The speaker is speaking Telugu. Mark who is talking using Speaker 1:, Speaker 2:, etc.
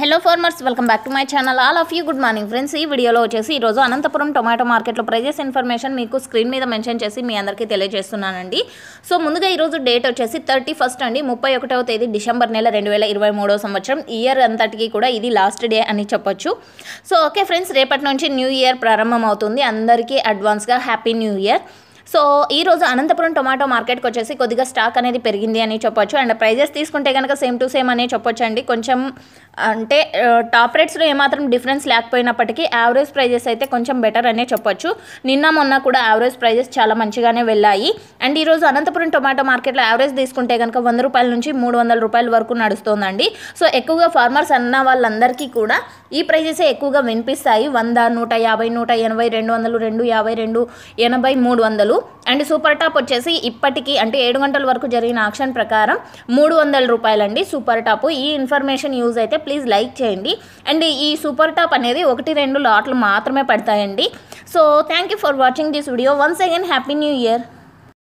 Speaker 1: hello farmers welcome back to my channel all of you good morning friends ఈ వీడియోలో వచ్చేసి ఈరోజు అనంతపురం టొమాటో మార్కెట్లో ప్రైజెస్ ఇన్ఫర్మేషన్ మీకు స్క్రీన్ మీద మెన్షన్ చేసి మీ అందరికీ తెలియజేస్తున్నానండి సో ముందుగా ఈరోజు డేట్ వచ్చేసి థర్టీ ఫస్ట్ అండి ముప్పై ఒకటవ తేదీ డిసెంబర్ నెల రెండు వేల ఇరవై మూడో సంవత్సరం ఇయర్ అంతటికి కూడా ఇది లాస్ట్ డే అని చెప్పొచ్చు సో ఓకే ఫ్రెండ్స్ రేపటి నుంచి న్యూ ఇయర్ ప్రారంభమవుతుంది అందరికీ అడ్వాన్స్గా హ్యాపీ న్యూ ఇయర్ సో ఈరోజు అనంతపురం టొమాటో మార్కెట్కి వచ్చేసి కొద్దిగా స్టాక్ అనేది పెరిగింది అని చెప్పొచ్చు అండ్ ప్రైజెస్ తీసుకుంటే కనుక సేమ్ టు సేమ్ అనే చెప్పొచ్చు అండి కొంచెం అంటే టాప్ రేట్స్లో ఏమాత్రం డిఫరెన్స్ లేకపోయినప్పటికీ యావరేజ్ ప్రైజెస్ అయితే కొంచెం బెటర్ అనే చెప్పొచ్చు నిన్న మొన్న కూడా యావరేజ్ ప్రైజెస్ చాలా మంచిగానే వెళ్ళాయి అండ్ ఈరోజు అనంతపురం టొమాటో మార్కెట్లో యావరేజ్ తీసుకుంటే కనుక వంద రూపాయల నుంచి మూడు వందల రూపాయల వరకు నడుస్తోందండి సో ఎక్కువగా ఫార్మర్స్ అన్న వాళ్ళందరికీ కూడా ఈ ప్రైజెసే ఎక్కువగా వినిపిస్తాయి వంద నూట యాభై నూట ఎనభై రెండు వందలు రెండు యాభై రెండు ఎనభై మూడు వందలు అండ్ సూపర్ టాప్ వచ్చేసి ఇప్పటికీ అంటే ఏడు గంటల వరకు జరిగిన ఆక్షన్ ప్రకారం మూడు వందల రూపాయలండి సూపర్ టాప్ ఈ ఇన్ఫర్మేషన్ యూజ్ అయితే ప్లీజ్ లైక్ చేయండి అండ్ ఈ సూపర్ టాప్ అనేది ఒకటి రెండు లాట్లు మాత్రమే పడతాయండి so thank you for watching this video once again happy new year